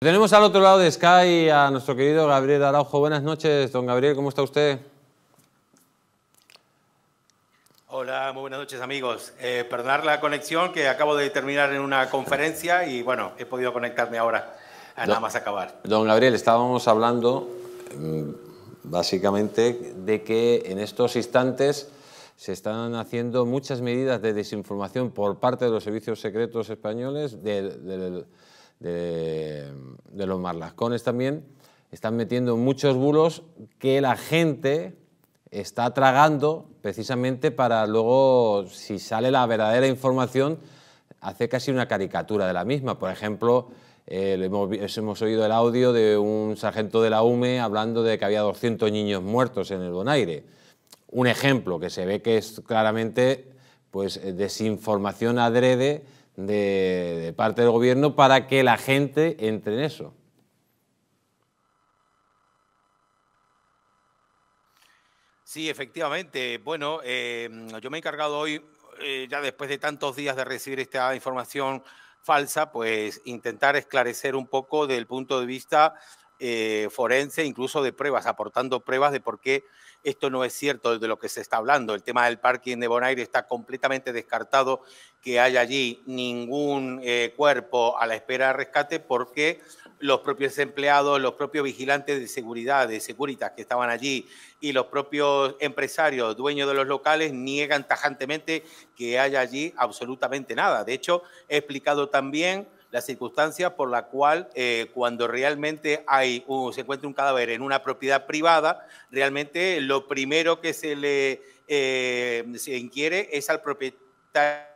Tenemos al otro lado de Sky a nuestro querido Gabriel Araujo. Buenas noches, don Gabriel, ¿cómo está usted? Hola, muy buenas noches amigos. Eh, perdonar la conexión que acabo de terminar en una conferencia y bueno, he podido conectarme ahora a nada más acabar. Don Gabriel, estábamos hablando mm, básicamente de que en estos instantes se están haciendo muchas medidas de desinformación por parte de los servicios secretos españoles, del de, los marlascones también, están metiendo muchos bulos que la gente está tragando precisamente para luego, si sale la verdadera información, hacer casi una caricatura de la misma. Por ejemplo, hemos, hemos, oído el audio de un sargento de la UME hablando de que había 200 niños muertos en el Bonaire. Un ejemplo que se ve que es claramente pues, desinformación adrede de, parte del gobierno para que la gente entre en eso. Sí, efectivamente. Bueno, eh, yo me he encargado hoy, eh, ya después de tantos días de recibir esta información falsa, pues intentar esclarecer un poco del punto de vista eh, forense, incluso de pruebas, aportando pruebas de por qué esto no es cierto de lo que se está hablando. El tema del parking de Bonaire está completamente descartado que haya allí ningún eh, cuerpo a la espera de rescate porque los propios empleados, los propios vigilantes de seguridad, de seguritas que estaban allí y los propios empresarios, dueños de los locales, niegan tajantemente que haya allí absolutamente nada. De hecho, he explicado también la circunstancia por la cual eh, cuando realmente hay se encuentra un cadáver en una propiedad privada, realmente lo primero que se le eh, inquiere es al propietario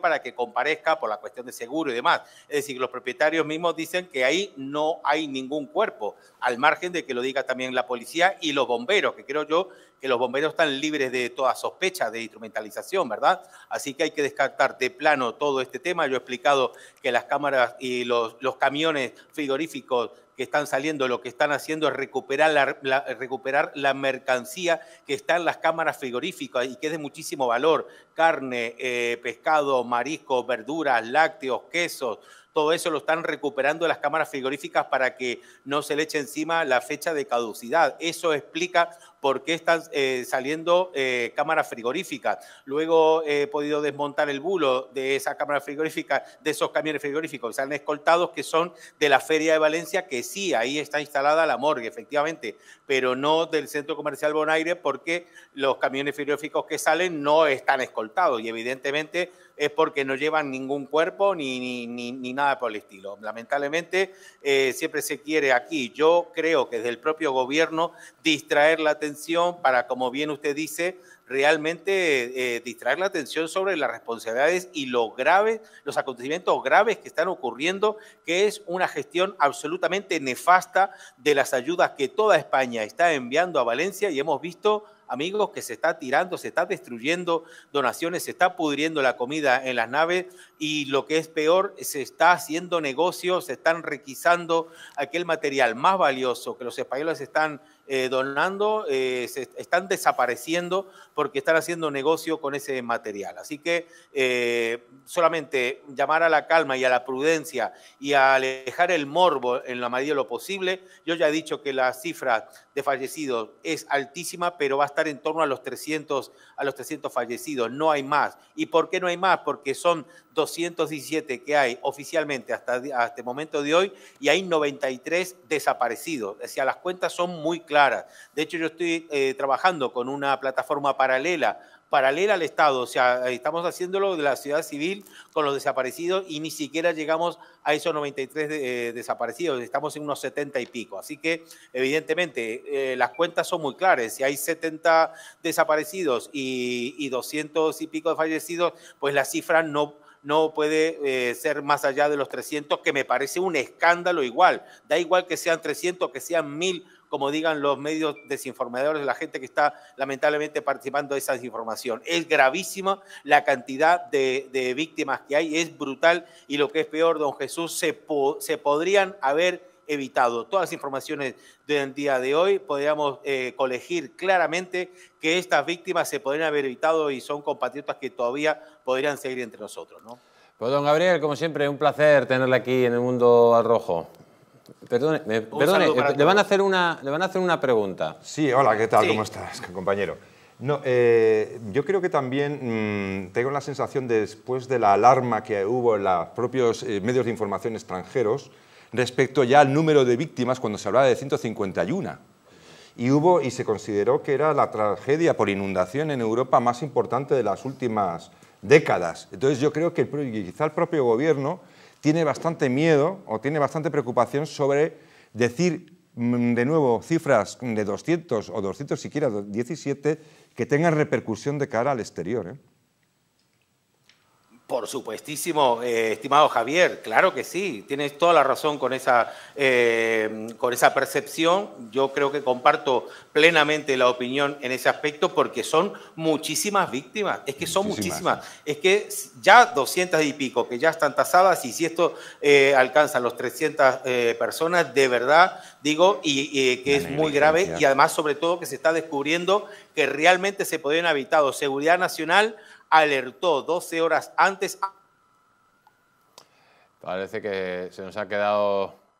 para que comparezca por la cuestión de seguro y demás. Es decir, los propietarios mismos dicen que ahí no hay ningún cuerpo, al margen de que lo diga también la policía y los bomberos, que creo yo que los bomberos están libres de toda sospecha de instrumentalización, ¿verdad? Así que hay que descartar de plano todo este tema. Yo he explicado que las cámaras y los, camiones frigoríficos que están saliendo, lo que están haciendo es recuperar la, recuperar la mercancía que está en las cámaras frigoríficas y que es de muchísimo valor. Carne, eh, pescado, marisco, verduras, lácteos, quesos, todo eso lo están recuperando las cámaras frigoríficas para que no se le eche encima la fecha de caducidad. Eso explica por qué están eh, saliendo eh, cámaras frigoríficas. Luego he podido desmontar el bulo de esa cámara frigorífica, de esos camiones frigoríficos que salen escoltados, que son de la Feria de Valencia, que sí, ahí está instalada la morgue, efectivamente, pero no del Centro Comercial Bonaire, porque los camiones frigoríficos que salen no están escoltados y evidentemente es porque no llevan ningún cuerpo ni, ni, ni, nada por el estilo. Lamentablemente eh, siempre se quiere aquí, yo creo que desde el propio gobierno, distraer la atención para, como bien usted dice, realmente eh, eh, distraer la atención sobre las responsabilidades y los graves, los acontecimientos graves que están ocurriendo, que es una gestión absolutamente nefasta de las ayudas que toda España está enviando a Valencia y hemos visto amigos, que se está tirando, se está destruyendo donaciones, se está pudriendo la comida en las naves y lo que es peor, se está haciendo negocios se están requisando aquel material más valioso que los españoles están eh, donando, eh, se están desapareciendo porque están haciendo negocio con ese material. Así que eh, solamente llamar a la calma y a la prudencia y a alejar el morbo en la medida de lo posible. Yo ya he dicho que la cifra de fallecidos es altísima, pero va a estar en torno a los 300, a los 300 fallecidos. No hay más. ¿Y por qué no hay más? Porque son 217 que hay oficialmente hasta, este momento de hoy y hay 93 desaparecidos. O sea, las cuentas son muy claras. De hecho, yo estoy eh, trabajando con una plataforma paralela paralela al Estado, o sea, eh, estamos haciéndolo de la ciudad civil con los desaparecidos y ni siquiera llegamos a esos 93 eh, desaparecidos, estamos en unos 70 y pico. Así que, evidentemente, las cuentas son muy claras. Si hay 70 desaparecidos y, y 200 y pico fallecidos, pues la cifra no no puede eh, ser más allá de los 300, que me parece un escándalo igual. Da igual que sean 300, que sean 1000, como digan los medios desinformadores, la gente que está lamentablemente participando de esa desinformación. Es gravísima la cantidad de, víctimas que hay, es brutal y lo que es peor, don Jesús, se, se podrían haber evitado. Todas las informaciones del día de hoy podríamos eh, colegir claramente que estas víctimas se podrían haber evitado y son compatriotas que todavía podrían seguir entre nosotros. ¿no? Pues don Gabriel, como siempre, un placer tenerle aquí en el mundo al rojo. Perdone, eh, le, van a hacer una, le van a hacer una pregunta. Sí, hola, ¿qué tal? ¿Cómo estás, compañero? No, eh, yo creo que también mm, tengo la sensación después de la alarma que hubo en los propios medios de información extranjeros, respecto ya al número de víctimas cuando se hablaba de 151. Y hubo y se consideró que era la tragedia por inundación en Europa más importante de las últimas décadas. Entonces yo creo que el, quizá el propio gobierno tiene bastante miedo o tiene bastante preocupación sobre decir mm, de nuevo cifras de 200 o 200 siquiera 17 que tengan repercusión de cara al exterior. ¿eh? Por supuestísimo, eh, estimado Javier, claro que sí, tienes toda la razón con esa, eh, con esa percepción. Yo creo que comparto plenamente la opinión en ese aspecto porque son muchísimas víctimas, es que son muchísimas, es que ya 200 y pico que ya están tasadas y si esto eh, alcanza los 300 eh, personas, de verdad digo, y, que es muy grave y además sobre todo que se está descubriendo que realmente se podían habitar. Seguridad Nacional alertó 12 horas antes. Parece que se nos ha quedado